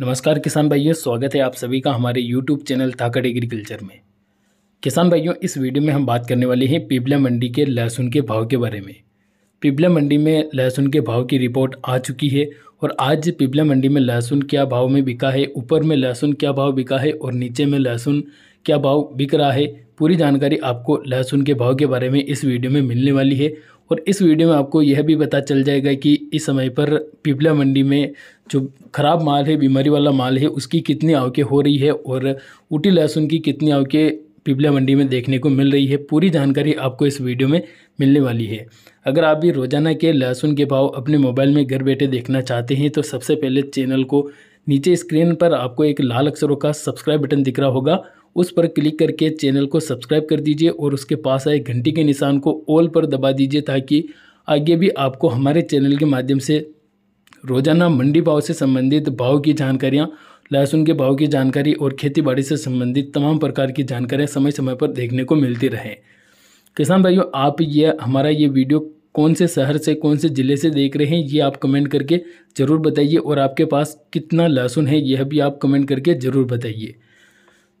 नमस्कार किसान भाइयों स्वागत है आप सभी का हमारे यूट्यूब चैनल थाकड़ एग्रीकल्चर में किसान भाइयों इस वीडियो में हम बात करने वाले हैं पिबला मंडी के लहसुन के भाव के बारे में पिबला मंडी में लहसुन के भाव की रिपोर्ट आ चुकी है और आज पिबला मंडी में लहसुन क्या भाव में बिका है ऊपर में लहसुन क्या भाव बिका है और नीचे में लहसुन क्या भाव बिक रहा है पूरी जानकारी आपको लहसुन के भाव के बारे में इस वीडियो में मिलने वाली है और इस वीडियो में आपको यह भी पता चल जाएगा कि इस समय पर पिपला मंडी में जो ख़राब माल है बीमारी वाला माल है उसकी कितनी आवकें हो रही है और ऊटी लहसुन की कितनी आवकें पिपला मंडी में देखने को मिल रही है पूरी जानकारी आपको इस वीडियो में मिलने वाली है अगर आप भी रोज़ाना के लहसुन के भाव अपने मोबाइल में घर बैठे देखना चाहते हैं तो सबसे पहले चैनल को नीचे स्क्रीन पर आपको एक लाल अक्षरों का सब्सक्राइब बटन दिख रहा होगा उस पर क्लिक करके चैनल को सब्सक्राइब कर दीजिए और उसके पास आए घंटी के निशान को ऑल पर दबा दीजिए ताकि आगे भी आपको हमारे चैनल के माध्यम से रोजाना मंडी भाव से संबंधित भाव की जानकारियाँ लहसुन के भाव की जानकारी और बाड़ी से संबंधित तमाम प्रकार की जानकारियाँ समय समय पर देखने को मिलती रहे किसान भाइयों आप यह हमारा ये वीडियो कौन से शहर से कौन से ज़िले से देख रहे हैं ये आप कमेंट करके ज़रूर बताइए और आपके पास कितना लहसुन है यह भी आप कमेंट करके ज़रूर बताइए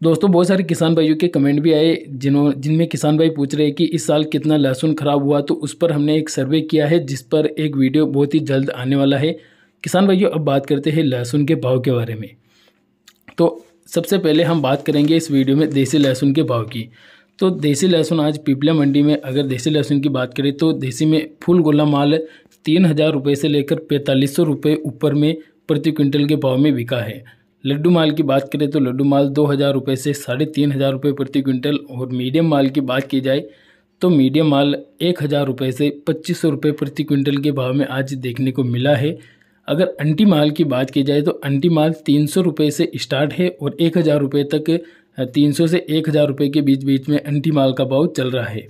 दोस्तों बहुत सारे किसान भाइयों के कमेंट भी आए जिन्हों जिनमें किसान भाई पूछ रहे हैं कि इस साल कितना लहसुन ख़राब हुआ तो उस पर हमने एक सर्वे किया है जिस पर एक वीडियो बहुत ही जल्द आने वाला है किसान भाइयों अब बात करते हैं लहसुन के भाव के बारे में तो सबसे पहले हम बात करेंगे इस वीडियो में देसी लहसुन के भाव की तो देसी लहसुन आज पिपला मंडी में अगर देसी लहसुन की बात करें तो देसी में फुल गोला माल तीन हज़ार रुपये से लेकर पैंतालीस सौ रुपये ऊपर में प्रति क्विंटल के भाव में बिका है लड्डू माल की बात करें तो लड्डू माल दो हज़ार रुपये से साढ़े तीन हज़ार रुपये प्रति क्विंटल और मीडियम माल की बात की जाए तो मीडियम माल एक हज़ार रुपये से पच्चीस सौ रुपये प्रति क्विंटल के भाव में आज देखने को मिला है अगर अंटी माल की बात की जाए तो अंटी माल तीन सौ रुपये से स्टार्ट है और एक हज़ार रुपये तक तीन सौ से एक हज़ार रुपये के बीच बीच में अंटी माल का भाव चल रहा है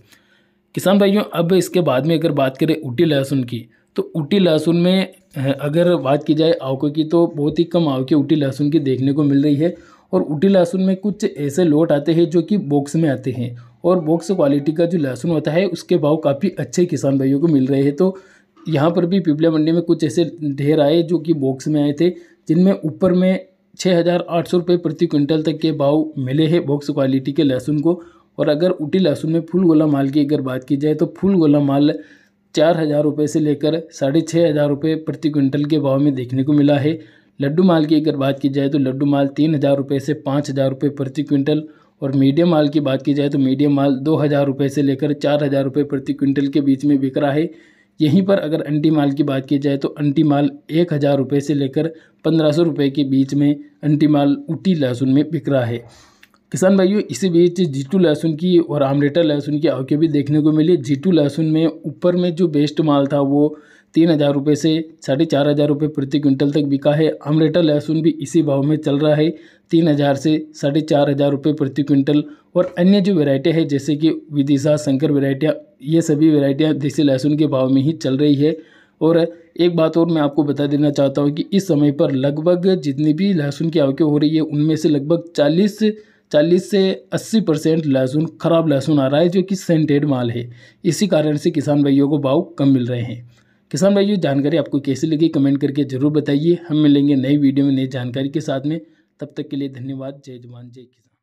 किसान भाइयों अब इसके बाद में अगर बात करें उटी लहसुन की तो ऊटी लहसुन में अगर बात की जाए आवकों की तो बहुत ही कम आवके ऊटी लहसुन की देखने को मिल रही है और ऊटी लहसुन में कुछ ऐसे लोट आते हैं जो कि बॉक्स में आते हैं और बॉक्स क्वालिटी का जो लहसुन होता है उसके भाव काफ़ी अच्छे किसान भाइयों को मिल रहे हैं तो यहाँ पर भी पिपले मंडी में कुछ ऐसे ढेर आए जो कि बॉक्स में आए थे जिनमें ऊपर में छः हज़ार आठ सौ रुपये प्रति क्विंटल तक के भाव मिले हैं बॉक्स क्वालिटी के लहसुन को और अगर ऊटी लहसुन में फुल गोला माल की अगर बात की जाए तो फुल गोला माल चार हज़ार रुपये से लेकर साढ़े छः हज़ार रुपये प्रति क्विंटल के भाव में देखने को मिला है लड्डू माल की अगर बात की जाए तो लड्डू माल तीन हज़ार रुपये से पाँच हज़ार रुपये प्रति क्विंटल और मीडियम माल की बात की जाए तो मीडियम माल दो हज़ार रुपये से लेकर चार हज़ार रुपये प्रति क्विंटल के बीच में बिक रहा है यहीं पर अगर अंटी माल की बात की जाए तो अंटी माल एक हज़ार रुपये से लेकर पंद्रह सौ रुपये के बीच में अंटी माल उटी लहसुन में बिक रहा है किसान भाइयों इसी बीच जीटू लहसुन की और आमरेटर लहसुन की आवके भी देखने को मिली जीटू लहसुन में ऊपर में जो बेस्ट माल था वो तीन हज़ार रुपये से साढ़े चार हज़ार रुपये प्रति क्विंटल तक बिका है आमरेटर लहसुन भी इसी भाव में चल रहा है तीन हज़ार से साढ़े चार हज़ार रुपये प्रति क्विंटल और अन्य जो वेराइटियाँ हैं जैसे कि विदिशा शंकर वेराइटियाँ ये सभी वेराइटियाँ देसी लहसुन के भाव में ही चल रही है और एक बात और मैं आपको बता देना चाहता हूँ कि इस समय पर लगभग जितनी भी लहसुन की आवकें हो रही है उनमें से लगभग चालीस चालीस से अस्सी परसेंट लहसुन खराब लहसुन आ रहा है जो कि सेंटेड माल है इसी कारण से किसान भाइयों को भाव कम मिल रहे हैं किसान भाइयों जानकारी आपको कैसी लगी कमेंट करके ज़रूर बताइए हम मिलेंगे नई वीडियो में नई जानकारी के साथ में तब तक के लिए धन्यवाद जय जवान जय किसान